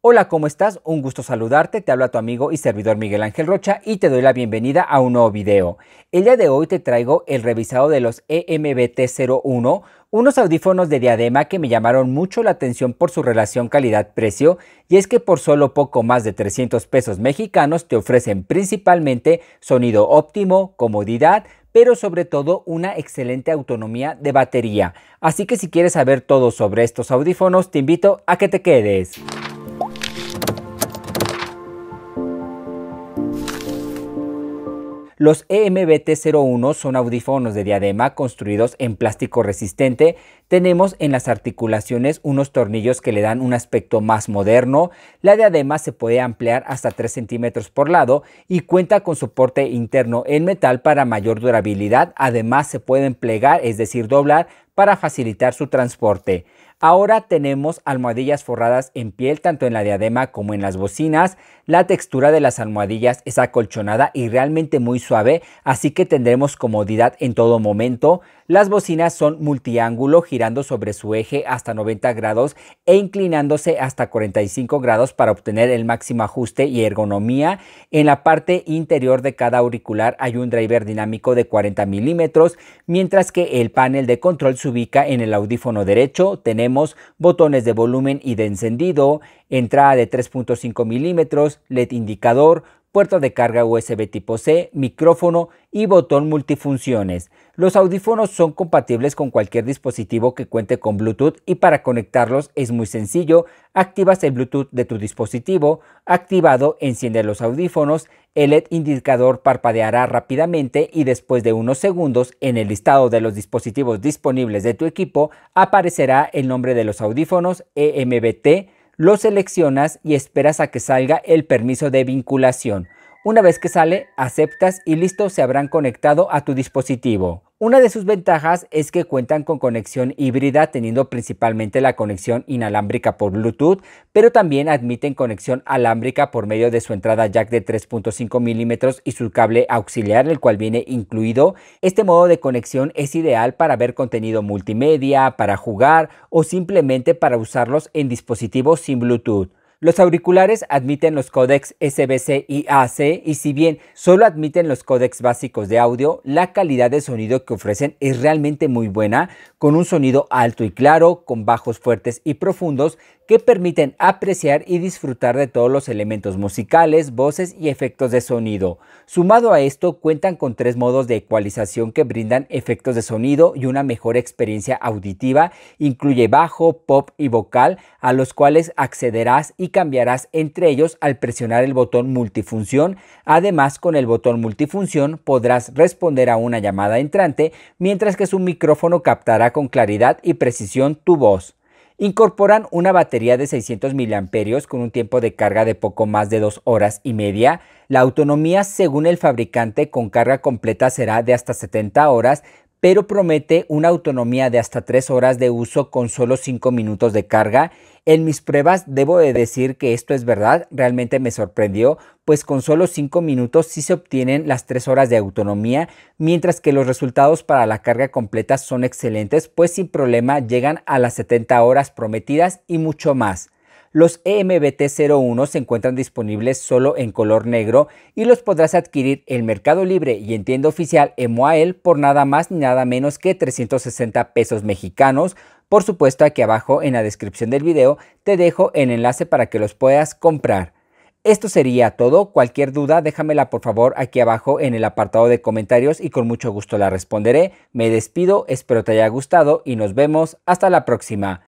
Hola, ¿cómo estás? Un gusto saludarte, te habla tu amigo y servidor Miguel Ángel Rocha y te doy la bienvenida a un nuevo video. El día de hoy te traigo el revisado de los EMBT01, unos audífonos de diadema que me llamaron mucho la atención por su relación calidad-precio y es que por solo poco más de 300 pesos mexicanos te ofrecen principalmente sonido óptimo, comodidad, pero sobre todo una excelente autonomía de batería. Así que si quieres saber todo sobre estos audífonos, te invito a que te quedes. Los EMBT01 son audífonos de diadema construidos en plástico resistente. Tenemos en las articulaciones unos tornillos que le dan un aspecto más moderno. La diadema se puede ampliar hasta 3 centímetros por lado y cuenta con soporte interno en metal para mayor durabilidad. Además se pueden plegar, es decir, doblar para facilitar su transporte. Ahora tenemos almohadillas forradas en piel tanto en la diadema como en las bocinas. La textura de las almohadillas es acolchonada y realmente muy suave, así que tendremos comodidad en todo momento. Las bocinas son multiángulo girando sobre su eje hasta 90 grados e inclinándose hasta 45 grados para obtener el máximo ajuste y ergonomía. En la parte interior de cada auricular hay un driver dinámico de 40 milímetros, mientras que el panel de control se ubica en el audífono derecho. Tenemos botones de volumen y de encendido, entrada de 3.5 milímetros, LED indicador, puerto de carga USB tipo C, micrófono y botón multifunciones. Los audífonos son compatibles con cualquier dispositivo que cuente con Bluetooth y para conectarlos es muy sencillo. Activas el Bluetooth de tu dispositivo, activado enciende los audífonos, el LED indicador parpadeará rápidamente y después de unos segundos en el listado de los dispositivos disponibles de tu equipo aparecerá el nombre de los audífonos EMBT lo seleccionas y esperas a que salga el permiso de vinculación. Una vez que sale, aceptas y listo, se habrán conectado a tu dispositivo. Una de sus ventajas es que cuentan con conexión híbrida teniendo principalmente la conexión inalámbrica por Bluetooth, pero también admiten conexión alámbrica por medio de su entrada jack de 3.5 milímetros y su cable auxiliar, el cual viene incluido. Este modo de conexión es ideal para ver contenido multimedia, para jugar o simplemente para usarlos en dispositivos sin Bluetooth. Los auriculares admiten los códecs SBC y AC y si bien solo admiten los códecs básicos de audio, la calidad de sonido que ofrecen es realmente muy buena, con un sonido alto y claro, con bajos fuertes y profundos que permiten apreciar y disfrutar de todos los elementos musicales, voces y efectos de sonido. Sumado a esto, cuentan con tres modos de ecualización que brindan efectos de sonido y una mejor experiencia auditiva, incluye bajo, pop y vocal, a los cuales accederás y cambiarás entre ellos al presionar el botón multifunción. Además, con el botón multifunción podrás responder a una llamada entrante, mientras que su micrófono captará con claridad y precisión tu voz. Incorporan una batería de 600 mAh con un tiempo de carga de poco más de dos horas y media. La autonomía según el fabricante con carga completa será de hasta 70 horas, pero promete una autonomía de hasta 3 horas de uso con solo 5 minutos de carga. En mis pruebas debo de decir que esto es verdad, realmente me sorprendió, pues con solo 5 minutos sí se obtienen las 3 horas de autonomía, mientras que los resultados para la carga completa son excelentes, pues sin problema llegan a las 70 horas prometidas y mucho más. Los EMBT01 se encuentran disponibles solo en color negro y los podrás adquirir en Mercado Libre y en tienda oficial Emoael por nada más ni nada menos que 360 pesos mexicanos. Por supuesto, aquí abajo en la descripción del video te dejo el enlace para que los puedas comprar. Esto sería todo. Cualquier duda, déjamela por favor aquí abajo en el apartado de comentarios y con mucho gusto la responderé. Me despido, espero te haya gustado y nos vemos hasta la próxima.